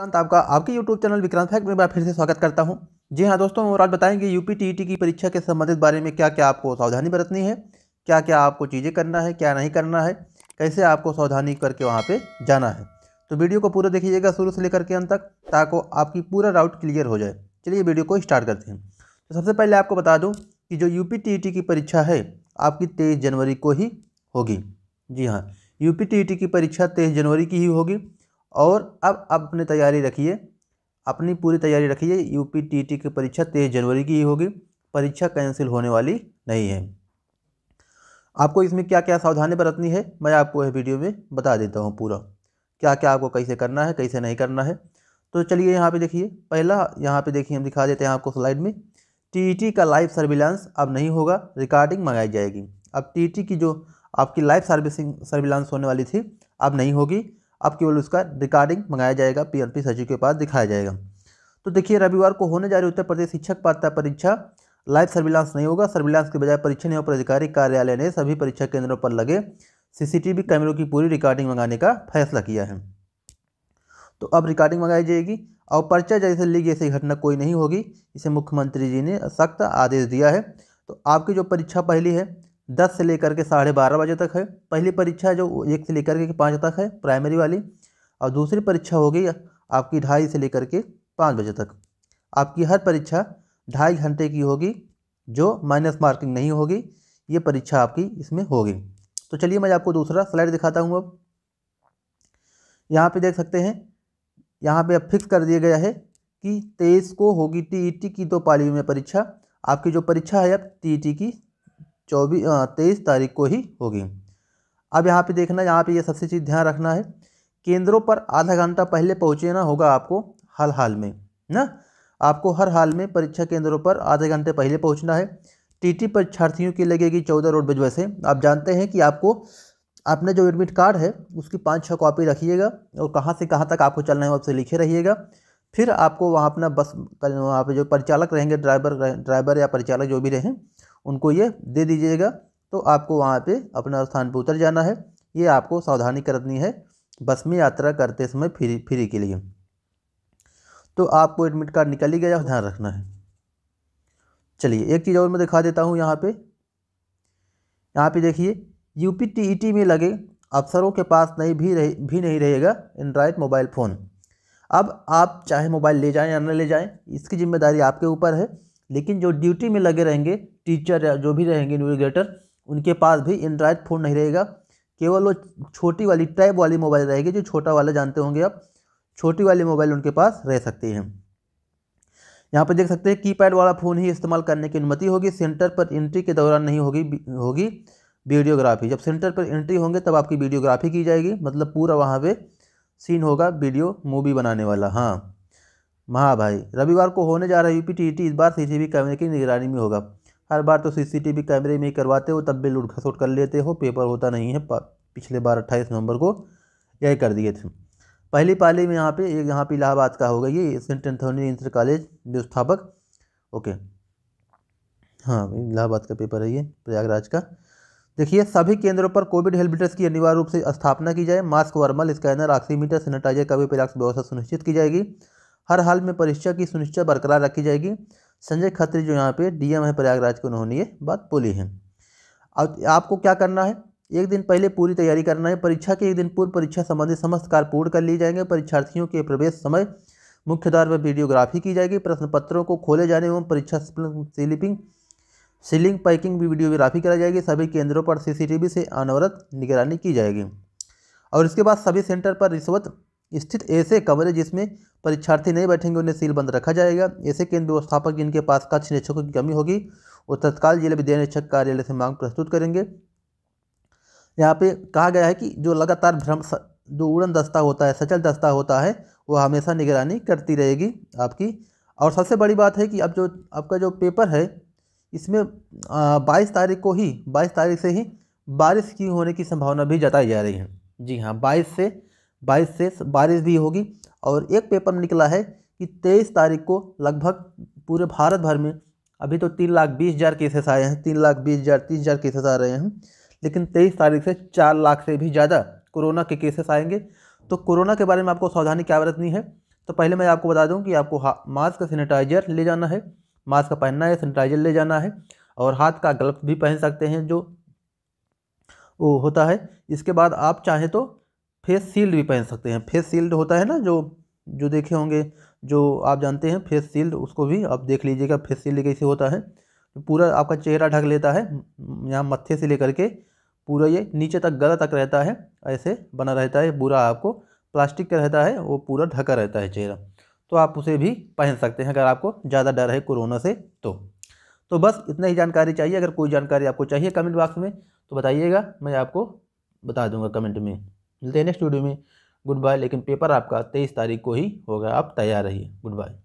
विक्रांत आपका आपके YouTube channel Vikrant fact में मैं फिर से स्वागत करता हूं जी हाँ दोस्तों और आज बताएंगे यूपी टी e की परीक्षा के संबंधित बारे में क्या क्या आपको सावधानी बरतनी है क्या क्या आपको चीज़ें करना है क्या नहीं करना है कैसे आपको सावधानी करके वहाँ पर जाना है तो वीडियो को पूरा देखिएगा शुरू से लेकर के अंत तक ताकि आपकी पूरा राउट क्लियर हो जाए चलिए वीडियो को स्टार्ट करते हैं तो सबसे पहले आपको बता दूँ कि जो यू पी e की परीक्षा है आपकी तेईस जनवरी को ही होगी जी हाँ यू पी e की परीक्षा तेईस जनवरी की ही होगी और अब अपनी तैयारी रखिए अपनी पूरी तैयारी रखिए यू पी टी टी की परीक्षा तेईस जनवरी की ही होगी परीक्षा कैंसिल होने वाली नहीं है आपको इसमें क्या क्या सावधानी बरतनी है मैं आपको यह वीडियो में बता देता हूँ पूरा क्या क्या आपको कैसे करना है कैसे नहीं करना है तो चलिए यहाँ पे देखिए पहला यहाँ पे देखिए हम दिखा देते हैं आपको स्लाइड में टीटी का लाइव सर्विलांस अब नहीं होगा रिकॉर्डिंग मंगाई जाएगी अब टीटी की जो आपकी लाइव सर्विसिंग सर्विलांस होने वाली थी अब नहीं होगी अब केवल उसका रिकॉर्डिंग मंगाया जाएगा पी सचिव के पास दिखाया जाएगा तो देखिए रविवार को होने जा रही उत्तर प्रदेश शिक्षक पात्रता परीक्षा लाइव सर्विलांस नहीं होगा सर्विलांस के बजाय परीक्षा एवं प्राधिकारी कार्यालय ने सभी परीक्षा केंद्रों पर लगे सीसीटीवी कैमरों की पूरी रिकॉर्डिंग मंगाने का फैसला किया है तो अब रिकॉर्डिंग मंगाई जाएगी और पर्चा जैसे लीग जैसी घटना कोई नहीं होगी इसे मुख्यमंत्री जी ने सख्त आदेश दिया है तो आपकी जो परीक्षा पहली है दस से लेकर के साढ़े बारह बजे तक है पहली परीक्षा जो एक से लेकर के पाँच तक है प्राइमरी वाली और दूसरी परीक्षा होगी आपकी ढाई से लेकर के पाँच बजे तक आपकी हर परीक्षा ढाई घंटे की होगी जो माइनस मार्किंग नहीं होगी ये परीक्षा आपकी इसमें होगी तो चलिए मैं आपको दूसरा स्लाइड दिखाता हूँ अब यहाँ पे देख सकते हैं यहाँ पे अब फिक्स कर दिया गया है कि तेईस को होगी टीईटी e की दो पालियों में परीक्षा आपकी जो परीक्षा है अब टीईटी e की चौबीस तेईस तारीख को ही होगी अब यहाँ पे देखना यहाँ पे ये सबसे चीज़ ध्यान रखना है केंद्रों पर आधा घंटा पहले पहुँचना होगा आपको हर हाल में ना आपको हर हाल में परीक्षा केंद्रों पर आधे घंटे पहले पहुँचना है टीटी परीक्षार्थियों की लगेगी चौदह रोड बज वैसे आप जानते हैं कि आपको आपने जो एडमिट कार्ड है उसकी पाँच छः कॉपी रखिएगा और कहाँ से कहाँ तक आपको चलना है वो आपसे लिखे रहिएगा फिर आपको वहाँ अपना बस वहाँ पर जो परिचालक रहेंगे ड्राइवर ड्राइवर या परिचालक जो भी रहें उनको ये दे दीजिएगा तो आपको वहाँ पे अपना स्थान पर उतर जाना है ये आपको सावधानी करनी है बस में यात्रा करते समय फ्री फ्री के लिए तो आपको एडमिट कार्ड निकल ही गया ध्यान रखना है चलिए एक चीज़ और मैं दिखा देता हूँ यहाँ पे यहाँ पे देखिए यू पी e में लगे अफसरों के पास नहीं भी रहे भी नहीं रहेगा एंड्रॉयड मोबाइल फ़ोन अब आप चाहे मोबाइल ले जाएं या न ले जाएं इसकी जिम्मेदारी आपके ऊपर है लेकिन जो ड्यूटी में लगे रहेंगे टीचर या जो भी रहेंगे इन्विग्रेटर उनके पास भी एंड्रॉयड फ़ोन नहीं रहेगा केवल वो छोटी वाली टैब वाली मोबाइल रहेगी जो छोटा वाला जानते होंगे आप छोटी वाली मोबाइल उनके पास रह सकती है यहाँ पर देख सकते हैं कीपैड वाला फ़ोन ही इस्तेमाल करने की अनुमति होगी सेंटर पर एंट्री के दौरान नहीं होगी होगी वीडियोग्राफी जब सेंटर पर एंट्री होंगे तब आपकी वीडियोग्राफी की जाएगी मतलब पूरा वहाँ पे सीन होगा वीडियो मूवी बनाने वाला हाँ महाभाई रविवार को होने जा रहा यूपी टी इस बार सीसीटीवी कैमरे की निगरानी में होगा हर बार तो सीसीटीवी कैमरे में ही करवाते हो तब भी लूट खसोट कर लेते हो पेपर होता नहीं है पिछले बार अट्ठाईस नवंबर को यही कर दिए थे पहली पाली में यहाँ पे एक यहाँ पे इलाहाबाद का होगा ये सेंट एंथोनी इंटर कॉलेज व्यवस्थापक ओके हाँ इलाहाबाद का पेपर है ये प्रयागराज का देखिए सभी केंद्रों पर कोविड डेस्क की अनिवार्य रूप से स्थापना की जाए mask thermal scanner oximeter sanitizer का भी प्रयास व्यवस्था सुनिश्चित की जाएगी हर हाल में परीक्षा की सुनिश्चित बरकरार रखी जाएगी संजय खत्री जो यहाँ पे डीएम है प्रयागराज के उन्होंने ये बात बोली है अब आपको क्या करना है एक दिन पहले पूरी तैयारी करना है परीक्षा के एक दिन पूर्व परीक्षा संबंधी समस्त कार्य पूर्ण कर लिए जाएंगे परीक्षार्थियों के प्रवेश समय मुख्य द्वार पर वीडियोग्राफी की जाएगी प्रश्न पत्रों को खोले जाने एवं परीक्षा स्लिपिंग सीलिंग पैकिंग भी वीडियोग्राफी कराई जाएगी सभी केंद्रों पर सीसीटीवी से अनवरत निगरानी की जाएगी और इसके बाद सभी सेंटर पर रिश्वत स्थित ऐसे कमरे जिसमें परीक्षार्थी नहीं बैठेंगे उन्हें सील बंद रखा जाएगा ऐसे केंद्र व्यवस्थापक जिनके पास कक्ष निरीक्षकों की कमी होगी वो तत्काल जिला विद्या निरीक्षक कार्यालय से मांग प्रस्तुत करेंगे यहाँ पे कहा गया है कि जो लगातार भ्रम जो उड़न दस्ता होता है सचल दस्ता होता है वो हमेशा निगरानी करती रहेगी आपकी और सबसे बड़ी बात है कि अब जो आपका जो पेपर है इसमें बाईस तारीख को ही बाईस तारीख से ही बारिश की होने की संभावना भी जताई जा रही है जी हाँ बाईस से बाईस से बारिश भी होगी और एक पेपर में निकला है कि तेईस तारीख को लगभग पूरे भारत भर में अभी तो तीन लाख बीस हज़ार केसेस आए हैं तीन लाख बीस हज़ार तीस हज़ार केसेस आ रहे हैं लेकिन तेईस तारीख से चार लाख से भी ज़्यादा कोरोना के केसेस आएंगे तो कोरोना के बारे में आपको सावधानी क्या बरतनी है तो पहले मैं आपको बता दूं कि आपको मास्क का सैनिटाइजर ले जाना है मास्क का पहनना है सैनिटाइजर ले जाना है और हाथ का ग्लव्स भी पहन सकते हैं जो वो होता है इसके बाद आप चाहें तो फेस शील्ड भी पहन सकते हैं फेस शील्ड होता है ना जो जो देखे होंगे जो आप जानते हैं फेस शील्ड उसको भी आप देख लीजिएगा फेस शील्ड कैसे होता है तो पूरा आपका चेहरा ढक लेता है यहाँ मत्थे से लेकर के पूरा ये नीचे तक गला तक रहता है ऐसे बना रहता है पूरा आपको प्लास्टिक का रहता है वो पूरा ढका रहता है चेहरा तो आप उसे भी पहन सकते हैं अगर आपको ज़्यादा डर है कोरोना से तो तो बस इतना ही जानकारी चाहिए अगर कोई जानकारी आपको चाहिए कमेंट बॉक्स में तो बताइएगा मैं आपको बता दूंगा कमेंट में मिलते हैं नेक्स्ट वीडियो में गुड बाय लेकिन पेपर आपका तेईस तारीख को ही होगा आप तैयार रहिए गुड बाय